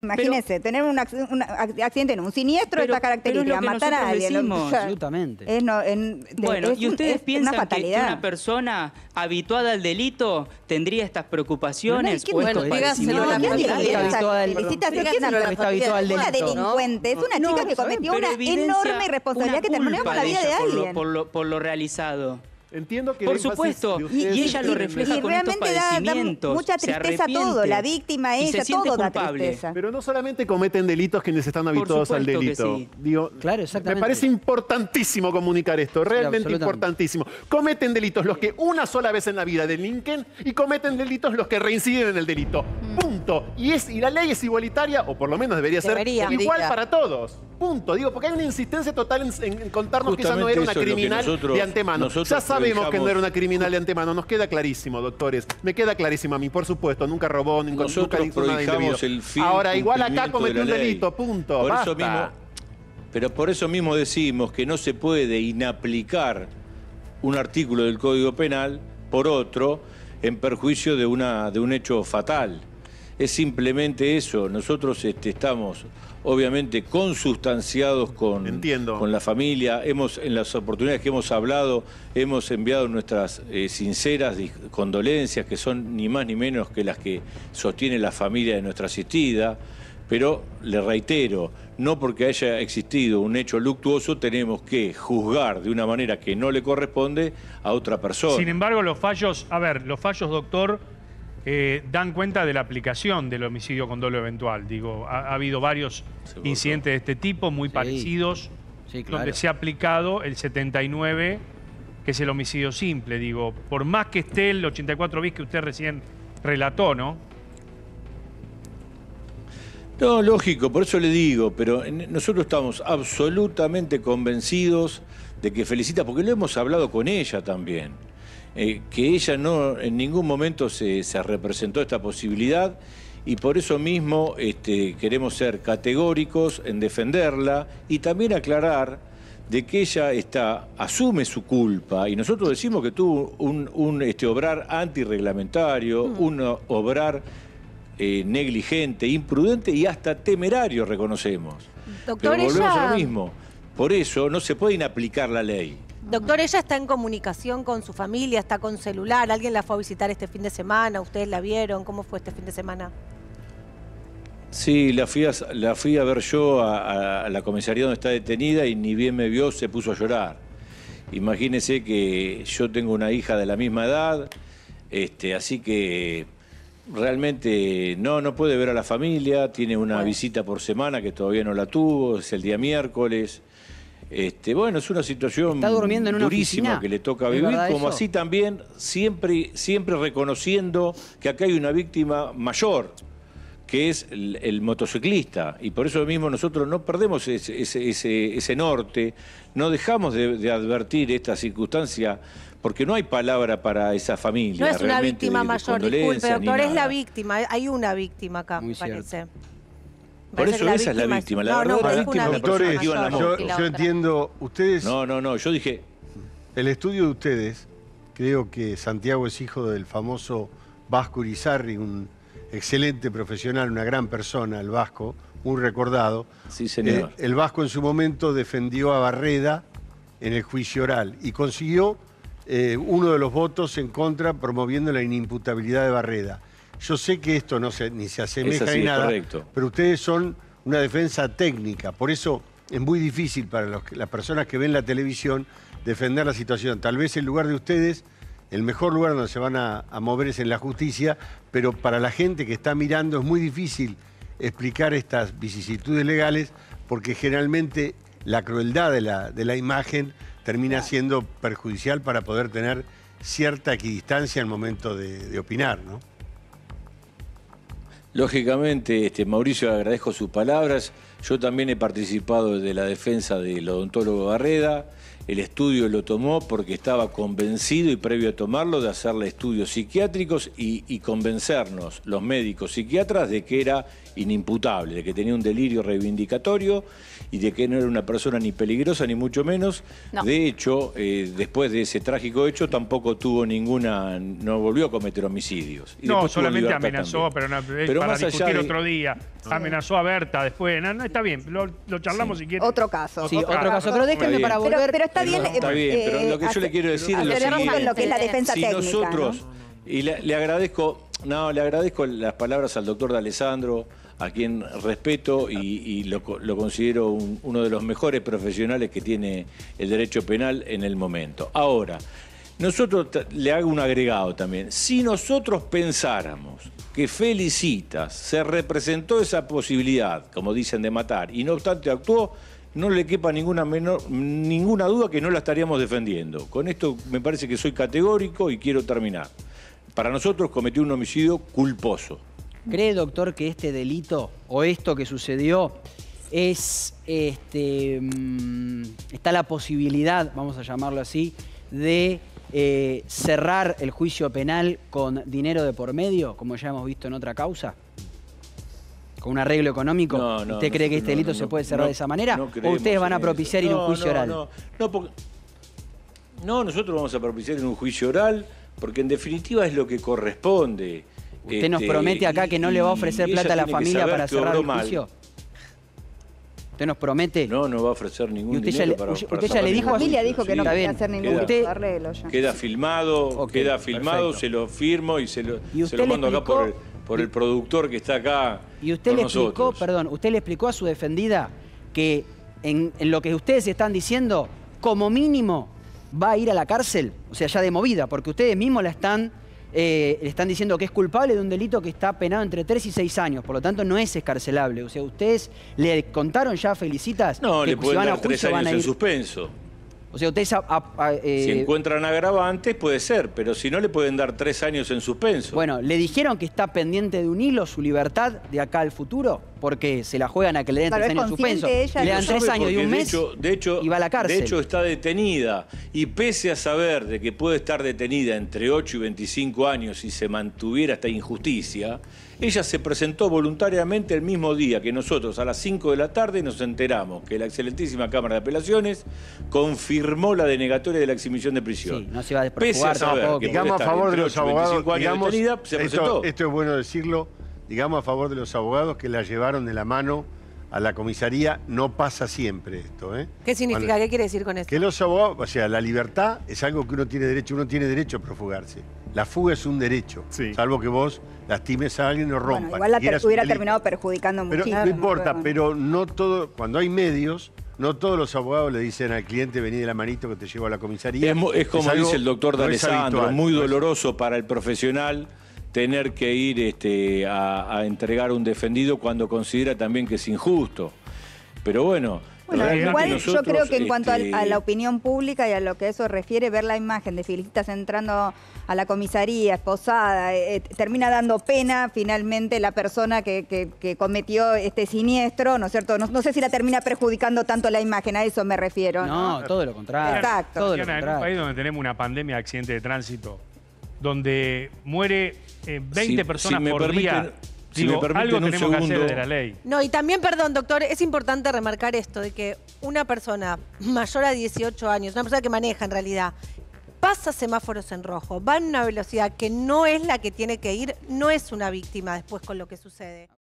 Imagínese, tener un, un, accidente, no, un siniestro pero, de esta característica, matar a alguien. Decimos, Absolutamente. Es, no, en, bueno, ¿y ustedes piensan que, una persona habituada al delito tendría estas preocupaciones no, no, o estos padecimientos? es está habituada al Es una delincuente, es una chica que cometió una enorme responsabilidad que terminó con la vida de alguien. Por lo realizado. Entiendo que por supuesto y, ella lo refleja y, con realmente da, mucha tristeza a todo, la víctima ella, todo da tristeza. Pero no solamente cometen delitos quienes están habituados al delito. Digo, claro, Me parece importantísimo comunicar esto, realmente importantísimo. Cometen delitos los que una sola vez en la vida delinquen y cometen delitos los que reinciden en el delito. Mm. Punto. Y es y la ley es igualitaria o por lo menos debería ser igual para todos. Punto. Digo, porque hay una insistencia total en, contarnos que ella no era una criminal de antemano. Ya sabemos que no era una criminal de antemano. Nos queda clarísimo, doctores. Me queda clarísimo a mí, por supuesto. Nunca robó, nunca, nunca hizo nada El Ahora, igual acá cometió un delito. Punto. Por Basta. pero por eso mismo decimos que no se puede inaplicar un artículo del Código Penal por otro en perjuicio de, una, de un hecho fatal. Es simplemente eso. Nosotros este, estamos obviamente consustanciados con, con la familia. Hemos, en las oportunidades que hemos hablado, hemos enviado nuestras eh, sinceras condolencias, que son ni más ni menos que las que sostiene la familia de nuestra asistida. Pero le reitero, no porque haya existido un hecho luctuoso tenemos que juzgar de una manera que no le corresponde a otra persona. Sin embargo, los fallos, a ver, los fallos, doctor, eh, dan cuenta de la aplicación del homicidio con dolo eventual. Digo, ha, habido varios incidentes de este tipo, muy parecidos, donde se ha aplicado el 79, que es el homicidio simple. Digo, por más que esté el 84 bis que usted recién relató, ¿no? No, lógico, por eso le digo, pero nosotros estamos absolutamente convencidos de que Felicita, porque lo hemos hablado con ella también eh, que ella no en ningún momento se, se, representó esta posibilidad y por eso mismo este, queremos ser categóricos en defenderla y también aclarar de que ella está, asume su culpa y nosotros decimos que tuvo un, este, obrar antirreglamentario, mm. un obrar eh, negligente, imprudente y hasta temerario reconocemos. Doctor, Pero volvemos a mismo. Por eso no se puede inaplicar la ley. Doctor, ella está en comunicación con su familia, está con celular, alguien la fue a visitar este fin de semana, ustedes la vieron, ¿cómo fue este fin de semana? Sí, la fui a, ver yo a, la comisaría donde está detenida y ni bien me vio se puso a llorar. Imagínense que yo tengo una hija de la misma edad, este, así que realmente no, no puede ver a la familia, tiene una visita por semana que todavía no la tuvo, es el día miércoles. Este, bueno, es una situación durísima que le toca vivir, como así también siempre, siempre reconociendo que acá hay una víctima mayor, que es el, motociclista. Y por eso mismo nosotros no perdemos ese, ese, norte, no dejamos de, advertir esta circunstancia, porque no hay palabra para esa familia. No es una víctima mayor, disculpe, doctor, es la víctima, hay una víctima acá, parece. Por eso esa es la víctima. La víctima Doctores, yo, yo entiendo, ustedes... No, no, no, yo dije... El estudio de ustedes, creo que Santiago es hijo del famoso Vasco Urizarri, un excelente profesional, una gran persona, el Vasco, muy recordado. Sí, señor. Eh, el Vasco en su momento defendió a Barreda en el juicio oral y consiguió eh, uno de los votos en contra promoviendo la inimputabilidad de Barreda. Yo sé que esto no se, ni se asemeja ni nada, pero ustedes son una defensa técnica, por eso es muy difícil para las personas que ven la televisión defender la situación. Tal vez el lugar de ustedes, el mejor lugar donde se van a, mover es en la justicia, pero para la gente que está mirando es muy difícil explicar estas vicisitudes legales porque generalmente la crueldad de la, imagen termina siendo perjudicial para poder tener cierta equidistancia al momento de, de opinar, ¿no? Lógicamente, este, Mauricio, agradezco sus palabras. Yo también he participado de la defensa del odontólogo Barreda. El estudio lo tomó porque estaba convencido y previo a tomarlo de hacerle estudios psiquiátricos y, convencernos los médicos psiquiatras de que era inimputable, de que tenía un delirio reivindicatorio y de que no era una persona ni peligrosa ni mucho menos. De hecho, eh, después de ese trágico hecho tampoco tuvo ninguna, no volvió a cometer homicidios. no, solamente amenazó, pero, no, eh, para discutir otro día. Ah. Amenazó a Berta después, está bien, lo, charlamos si quiere. Otro caso. Sí, otro, caso. Pero déjenme para volver está eh, bien. pero lo que yo eh, le quiero decir es lo siguiente. que si nosotros, y le, agradezco le agradezco las palabras al doctor de Alessandro, a quien respeto y, lo, considero uno de los mejores profesionales que tiene el derecho penal en el momento. Ahora, nosotros le hago un agregado también. Si nosotros pensáramos que Felicitas se representó esa posibilidad, como dicen, de matar, y no obstante actuó, no le quepa ninguna, menor, ninguna duda que no la estaríamos defendiendo. Con esto me parece que soy categórico y quiero terminar. Para nosotros cometió un homicidio culposo. ¿Cree, doctor, que este delito o esto que sucedió es este, mm, está la posibilidad, vamos a llamarlo así, de eh, cerrar el juicio penal con dinero de por medio, como ya hemos visto en otra causa? con un arreglo económico? ¿Usted cree que este delito se puede cerrar de esa manera? ¿O ustedes van a propiciar en un juicio oral? No, nosotros vamos a propiciar en un juicio oral porque en definitiva es lo que corresponde. ¿Usted nos este, promete acá que no le va a ofrecer plata a la familia para cerrar el juicio? ¿Usted nos promete? No, no va a ofrecer ningún dinero le, para, Usted ya le dijo... La familia que no quería hacer ningún arreglo. Queda filmado, queda filmado, se lo firmo y se lo, se lo mando acá por por el productor que está acá. Y usted le explicó, perdón, usted le explicó a su defendida que en, lo que ustedes están diciendo, como mínimo, va a ir a la cárcel, o sea, ya de movida, porque ustedes mismos la están, eh, le están diciendo que es culpable de un delito que está penado entre 3 y 6 años, por lo tanto no es escarcelable. O sea, ustedes le contaron ya, felicitas, no, que le a juicio, en suspenso. O sea, ustedes... Eh, si encuentran agravantes, puede ser, pero si no, le pueden dar tres años en suspenso. Bueno, ¿le dijeron que está pendiente de un hilo su libertad de acá al futuro? porque se la juegan a que le den tres de le dan tres años y un mes de hecho, y va a la cárcel. De hecho, está detenida. Y pese a saber de que puede estar detenida entre 8 y 25 años si se mantuviera esta injusticia, ella se presentó voluntariamente el mismo día que nosotros, a las 5 de la tarde, nos enteramos que la excelentísima Cámara de Apelaciones confirmó la denegatoria de la exhibición de prisión. Sí, no se iba a Pese a saber tampoco. que digamos a favor de los abogados, esto es bueno decirlo digamos, a favor de los abogados que la llevaron de la mano a la comisaría. No pasa siempre esto. ¿eh? ¿Qué significa? ¿Qué quiere decir con esto? Que los abogados, o sea, la libertad es algo que uno tiene derecho, uno tiene derecho a profugarse. La fuga es un derecho, salvo que vos lastimes a alguien o rompas. igual la hubiera terminado perjudicando mucho. no importa, pero no todo, cuando hay medios, no todos los abogados le dicen al cliente, vení de la manito que te llevo a la comisaría. Es, como dice el doctor D'Alessandro, muy doloroso para el profesional tener que ir este, a, a, entregar un defendido cuando considera también que es injusto. Pero bueno. yo creo que en cuanto este, a, la opinión pública y a lo que eso refiere, ver la imagen de Felicitas entrando a la comisaría, esposada, eh, eh, termina dando pena finalmente la persona que, cometió este siniestro, ¿no es cierto? No, sé si la termina perjudicando tanto la imagen, a eso me refiero. No, todo lo contrario. Exacto. Todo lo contrario. En un país donde tenemos una pandemia de accidentes de tránsito donde muere 20 eh, personas por día. Si me algo de la ley. No, y también, perdón, doctor, es importante remarcar esto, de que una persona mayor a 18 años, una persona que maneja en realidad, pasa semáforos en rojo, va en una velocidad que no es la que tiene que ir, no es una víctima después con lo que sucede.